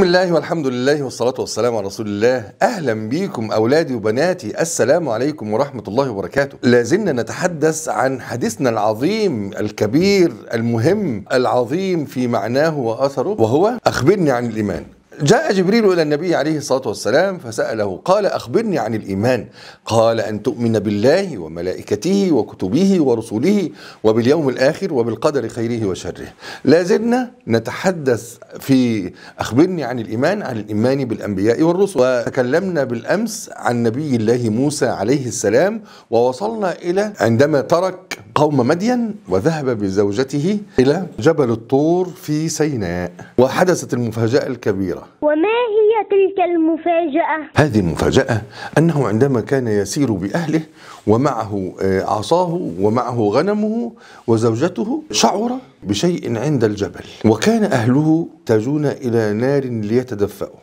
بسم الله والحمد لله والصلاة والسلام على رسول الله أهلا بيكم أولادي وبناتي السلام عليكم ورحمة الله وبركاته لازلنا نتحدث عن حديثنا العظيم الكبير المهم العظيم في معناه وأثره وهو أخبرني عن الإيمان جاء جبريل إلى النبي عليه الصلاة والسلام فسأله قال أخبرني عن الإيمان قال أن تؤمن بالله وملائكته وكتبه ورسله وباليوم الآخر وبالقدر خيره وشره لا زلنا نتحدث في أخبرني عن الإيمان عن الإيمان بالأنبياء والرسل وتكلمنا بالأمس عن نبي الله موسى عليه السلام ووصلنا إلى عندما ترك قوم مدين وذهب بزوجته إلى جبل الطور في سيناء وحدثت المفاجأة الكبيرة وما هي تلك المفاجأة؟ هذه المفاجأة أنه عندما كان يسير بأهله ومعه آه، عصاه ومعه غنمه وزوجته شعر بشيء عند الجبل وكان أهله تجون إلى نار ليتدفأوا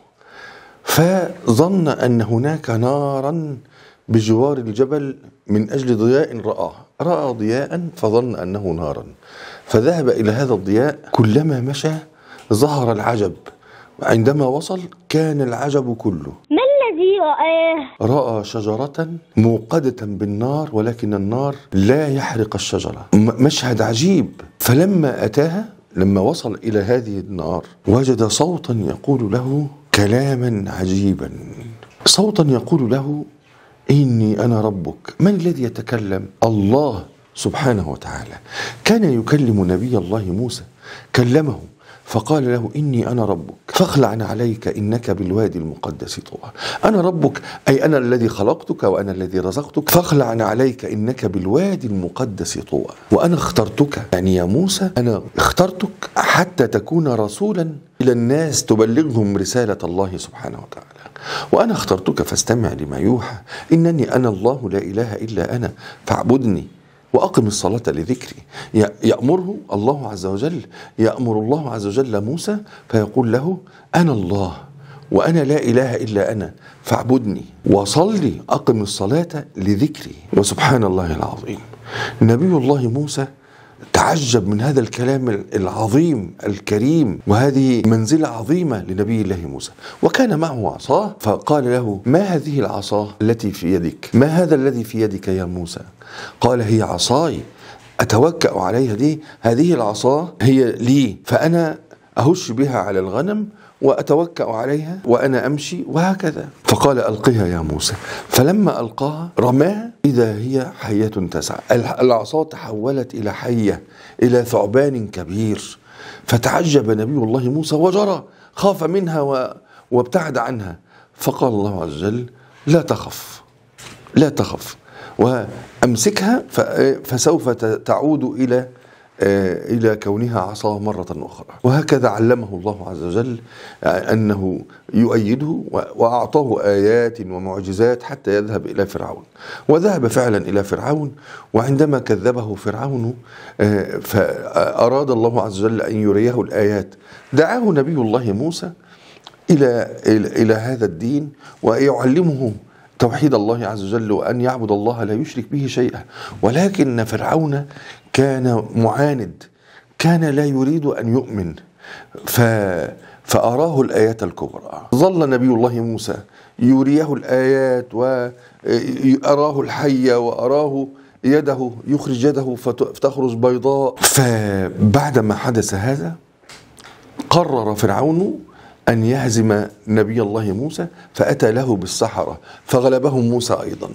فظن أن هناك نارا بجوار الجبل من أجل ضياء رآه رأى ضياء فظن أنه نارا فذهب إلى هذا الضياء كلما مشى ظهر العجب عندما وصل كان العجب كله ما الذي رآه؟ رأى شجرة موقدة بالنار ولكن النار لا يحرق الشجرة مشهد عجيب فلما أتاها لما وصل إلى هذه النار وجد صوتا يقول له كلاما عجيبا صوتا يقول له إني أنا ربك من الذي يتكلم الله سبحانه وتعالى كان يكلم نبي الله موسى كلمه فقال له إني أنا ربك فاخلع عليك إنك بالوادي المقدس طوى أنا ربك أي أنا الذي خلقتك وأنا الذي رزقتك فاخلع عليك إنك بالوادي المقدس طوى وأنا اخترتك يعني يا موسى أنا اخترتك حتى تكون رسولا إلى الناس تبلغهم رسالة الله سبحانه وتعالى وأنا اخترتك فاستمع لما يوحى إنني أنا الله لا إله إلا أنا فاعبدني وأقم الصلاة لذكري يأمره الله عز وجل يأمر الله عز وجل موسى فيقول له أنا الله وأنا لا إله إلا أنا فاعبدني وصلي أقم الصلاة لذكري وسبحان الله العظيم نبي الله موسى تعجب من هذا الكلام العظيم الكريم وهذه منزلة عظيمة لنبي الله موسى وكان معه عصاه فقال له ما هذه العصا التي في يدك ما هذا الذي في يدك يا موسى قال هي عصاي أتوكأ عليها دي هذه العصا هي لي فأنا أهش بها على الغنم وأتوكأ عليها وأنا أمشي وهكذا فقال ألقها يا موسى فلما ألقاها رماها إذا هي حية تسعى العصا تحولت إلى حية إلى ثعبان كبير فتعجب نبي الله موسى وجرى خاف منها و... وابتعد عنها فقال الله عز وجل لا تخف لا تخف وامسكها فسوف تعود الى آه، إلى كونها عصا مرة أخرى وهكذا علمه الله عز وجل آه، أنه يؤيده وأعطاه آيات ومعجزات حتى يذهب إلى فرعون وذهب فعلا إلى فرعون وعندما كذبه فرعون آه، فأراد الله عز وجل أن يريه الآيات دعاه نبي الله موسى إلى إلى هذا الدين ويعلمه توحيد الله عز وجل وأن يعبد الله لا يشرك به شيئا ولكن فرعون كان معاند كان لا يريد أن يؤمن ف فأراه الآيات الكبرى ظل نبي الله موسى يريه الآيات وأراه الحية وأراه يده يخرج يده فتخرج بيضاء فبعد ما حدث هذا قرر فرعون أن يهزم نبي الله موسى فأتى له بالسحرة فغلبهم موسى أيضا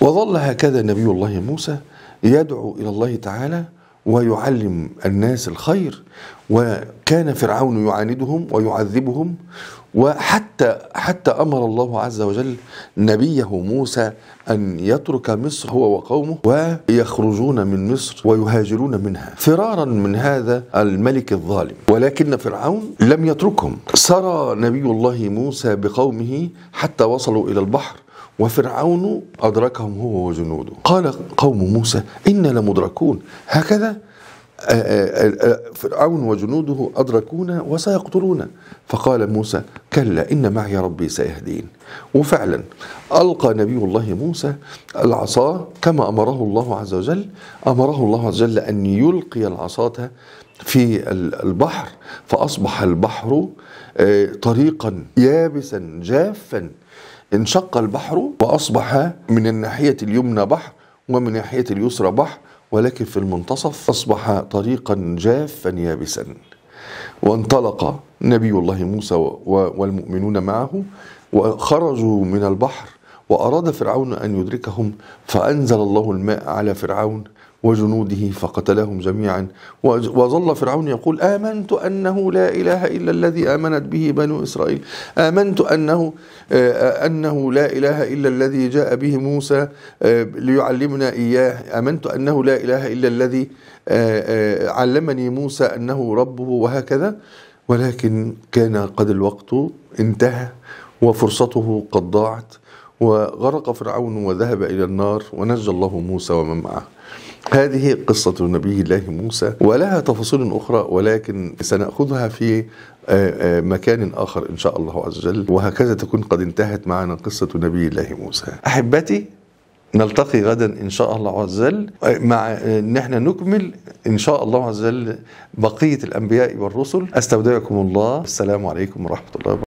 وظل هكذا نبي الله موسى يدعو إلى الله تعالى ويعلم الناس الخير وكان فرعون يعاندهم ويعذبهم وحتى حتى امر الله عز وجل نبيه موسى ان يترك مصر هو وقومه ويخرجون من مصر ويهاجرون منها فرارا من هذا الملك الظالم ولكن فرعون لم يتركهم سرى نبي الله موسى بقومه حتى وصلوا الى البحر وفرعون أدركهم هو وجنوده قال قوم موسى إنا لمدركون هكذا آه، آه، آه، فرعون وجنوده أدركونا وسيقتلونا فقال موسى كلا إن معي ربي سيهدين وفعلا ألقى نبي الله موسى العصا كما أمره الله عز وجل أمره الله عز وجل أن يلقي العصاة في البحر فأصبح البحر طريقا يابسا جافا انشق البحر وأصبح من الناحية اليمنى بحر ومن ناحية اليسرى بحر ولكن في المنتصف أصبح طريقا جافا يابسا وانطلق نبي الله موسى والمؤمنون معه وخرجوا من البحر وأراد فرعون أن يدركهم فأنزل الله الماء على فرعون وجنوده فقتلهم جميعا وظل فرعون يقول آمنت أنه لا إله إلا الذي آمنت به بنو إسرائيل آمنت أنه أنه لا إله إلا الذي جاء به موسى ليعلمنا إياه آمنت أنه لا إله إلا الذي علمني موسى أنه ربه وهكذا ولكن كان قد الوقت انتهى وفرصته قد ضاعت وغرق فرعون وذهب إلى النار ونجى الله موسى ومن معه هذه قصة نبي الله موسى ولها تفاصيل أخرى ولكن سنأخذها في آه، آه، مكان آخر إن شاء الله عز وجل وهكذا تكون قد انتهت معنا قصة نبي الله موسى أحبتي نلتقي غدا ان شاء الله عز وجل آه، مع ان احنا نكمل ان شاء الله عز وجل بقيه الانبياء والرسل استودعكم الله السلام عليكم ورحمه الله وبركاته